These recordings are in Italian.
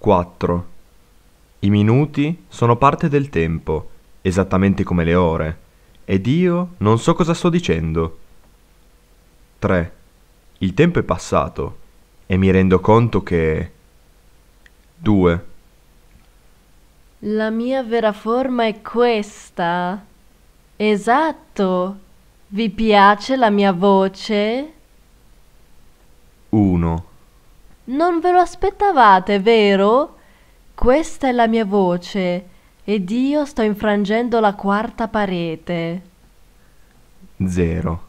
4. I minuti sono parte del tempo, esattamente come le ore, ed io non so cosa sto dicendo. 3. Il tempo è passato e mi rendo conto che... 2. La mia vera forma è questa. Esatto. Vi piace la mia voce? Non ve lo aspettavate, vero? Questa è la mia voce ed io sto infrangendo la quarta parete. Zero.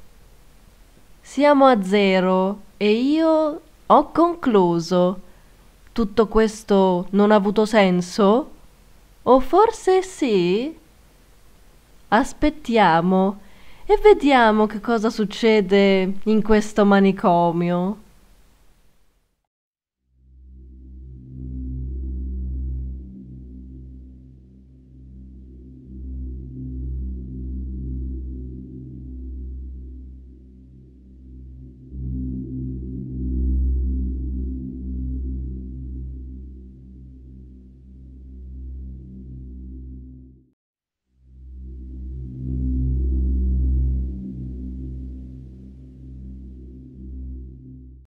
Siamo a zero e io ho concluso. Tutto questo non ha avuto senso? O forse sì? Aspettiamo e vediamo che cosa succede in questo manicomio.